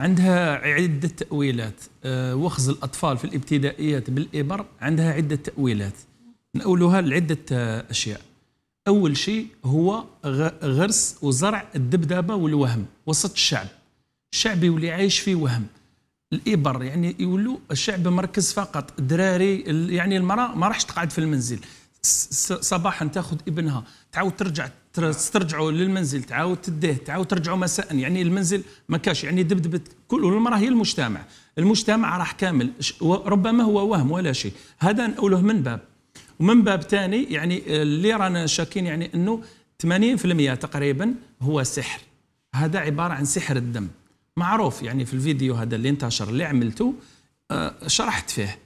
عندها عدة تأويلات آه، وخز الأطفال في الابتدائيات بالإبر عندها عدة تأويلات نأولها لعدة آه، أشياء أول شيء هو غرس وزرع الدبدابة والوهم وسط الشعب الشعب يولي عايش في وهم الإبر يعني يولوا الشعب مركز فقط دراري يعني المرأة ما راحش تقعد في المنزل صباحا تاخذ ابنها تعاود ترجع ترجعوا للمنزل تعاود تديه تعاود ترجعوا مساء يعني المنزل ما كاش يعني دبدبت كل المراه هي المجتمع المجتمع راح كامل ربما هو وهم ولا شيء هذا نقوله من باب ومن باب ثاني يعني آه، اللي رانا شاكين يعني انه 80% تقريبا هو سحر هذا عباره عن سحر الدم معروف يعني في الفيديو هذا اللي انتشر اللي عملته آه، شرحت فيه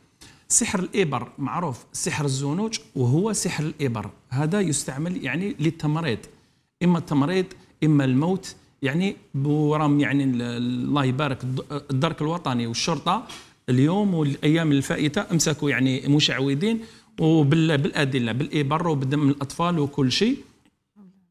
سحر الإبر معروف سحر الزنوج وهو سحر الإبر هذا يستعمل يعني للتمريض إما التمريض إما الموت يعني برام يعني الله يبارك الدرك الوطني والشرطه اليوم والايام الفائته امسكوا يعني مشعوذين وبالادله بالابر وبدم الاطفال وكل شيء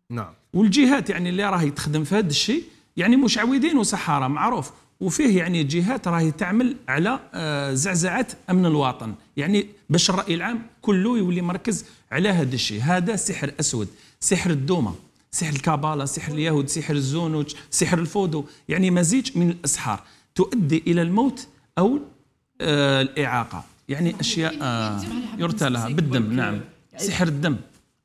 نعم والجهات يعني اللي راهي تخدم في هذا الشيء يعني مشعوذين وسحاره معروف وفيه يعني جهات راهي تعمل على آه، زعزعه امن الوطن يعني باش الراي العام كله يولي مركز على هذا الشيء هذا سحر اسود سحر الدومه سحر الكابالا سحر اليهود سحر الزونوج سحر الفودو يعني مزيج من الاسحار تؤدي الى الموت او آه، الاعاقه يعني اشياء آه، يرتى لها بالدم نعم سحر الدم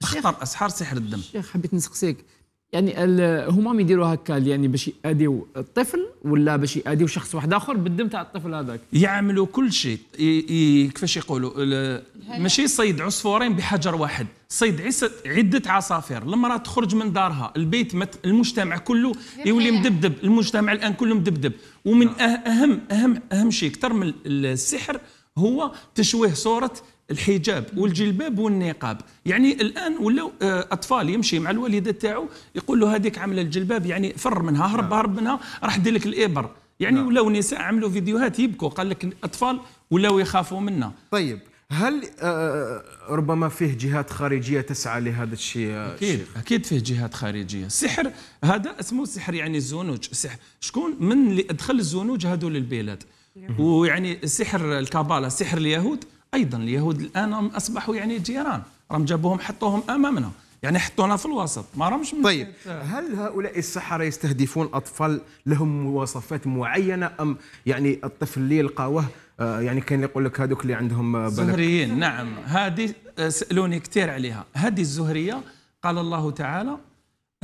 اخطر اسحار سحر الدم شيخ حبيت نسقسيك يعني هما يديروا هكا يعني باش ياديو الطفل ولا باش ياديو شخص واحد اخر بالدم تاع الطفل هذاك يعملوا كل شيء كيفاش يقولوا ماشي صيد عصفورين بحجر واحد صيد عده عصافير المراه تخرج من دارها البيت مت... المجتمع كله يولي مدبدب المجتمع الان كله مدبدب ومن نعم. أه- اهم اهم اهم شيء اكثر من السحر هو تشويه صوره الحجاب والجلباب والنقاب يعني الان ولاو آه، اطفال يمشي مع الوالده تاعو يقول له هذيك عامله الجلباب يعني فر منها هرب نعم. هرب منها راح دير لك الابر يعني نعم. ولاو نساء عملوا فيديوهات يبكوا قال لك الاطفال ولاو يخافوا منا طيب هل آه، آه، ربما فيه جهات خارجيه تسعى لهذا الشيء اكيد الشيخ؟ اكيد فيه جهات خارجيه السحر هذا اسمه سحر يعني الزنوج سحر شكون من اللي ادخل الزنوج هذول للبلاد نعم. ويعني سحر الكابالا سحر اليهود ايضا اليهود الان هم اصبحوا يعني جيران راهم جابوهم حطوهم امامنا يعني حطونا في الوسط ما رمش طيب هل هؤلاء السحره يستهدفون اطفال لهم مواصفات معينه ام يعني الطفل اللي يلقاوه آه، يعني كان يقول لك هذوك اللي عندهم زهريين نعم هذه آه، سالوني كثير عليها هذه الزهريه قال الله تعالى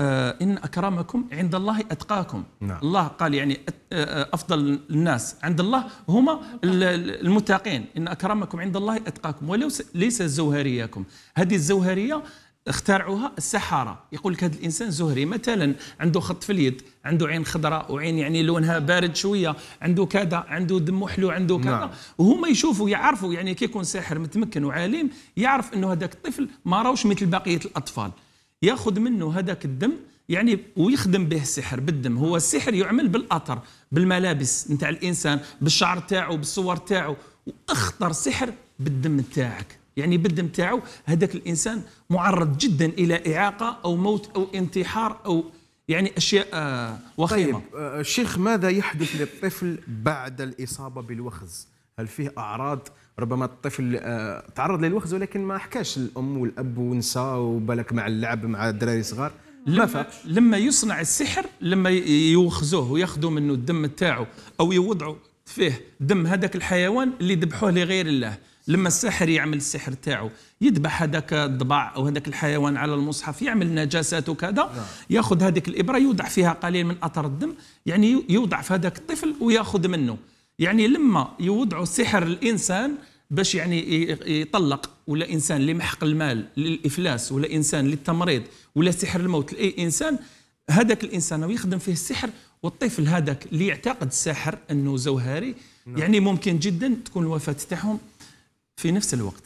آه، إن أكرمكم عند الله أتقاكم نعم. الله قال يعني آه، آه، أفضل الناس عند الله هما المتقين إن أكرمكم عند الله أتقاكم ولو ليس زوهريكم هذه الزوهرية اخترعوها السحاره يقول لك هذا الانسان زهري مثلا عنده خط في اليد عنده عين خضراء وعين يعني لونها بارد شويه عنده كذا عنده دم حلو عنده كذا نعم. وهما يشوفوا يعرفوا يعني كي يكون ساحر متمكن وعالم يعرف انه هذاك الطفل ما راوش مثل بقيه الاطفال ياخذ منه هذاك الدم يعني ويخدم به السحر بالدم هو السحر يعمل بالاثر بالملابس نتاع الانسان بالشعر تاعو بالصور تاعو واخطر سحر بالدم تاعك يعني بالدم تاعو هذاك الانسان معرض جدا الى اعاقه او موت او انتحار او يعني اشياء آه، وخيمه طيب آه، الشيخ ماذا يحدث للطفل بعد الاصابه بالوخز هل فيه اعراض ربما الطفل آه، تعرض للوخز ولكن ما حكاش الام والاب ونسى وبالك مع اللعب مع الدراري صغار لما لما يصنع السحر لما يوخزوه وياخذوا منه الدم تاعو او يوضعوا فيه دم هذاك الحيوان اللي ذبحوه لغير الله لما الساحر يعمل السحر تاعو يذبح هذاك الضبع او هذاك الحيوان على المصحف يعمل نجاسات وكذا نعم. ياخذ هذيك الابره يوضع فيها قليل من اثر الدم يعني يوضع في هذاك الطفل وياخذ منه يعني لما يوضعوا سحر الانسان باش يعني يطلق ولا انسان لمحق المال للافلاس ولا انسان للتمريض ولا سحر الموت لاي انسان هذاك الانسان ويخدم فيه السحر والطفل هذاك اللي يعتقد الساحر انه زوهري نعم. يعني ممكن جدا تكون الوفاه تاعهم في نفس الوقت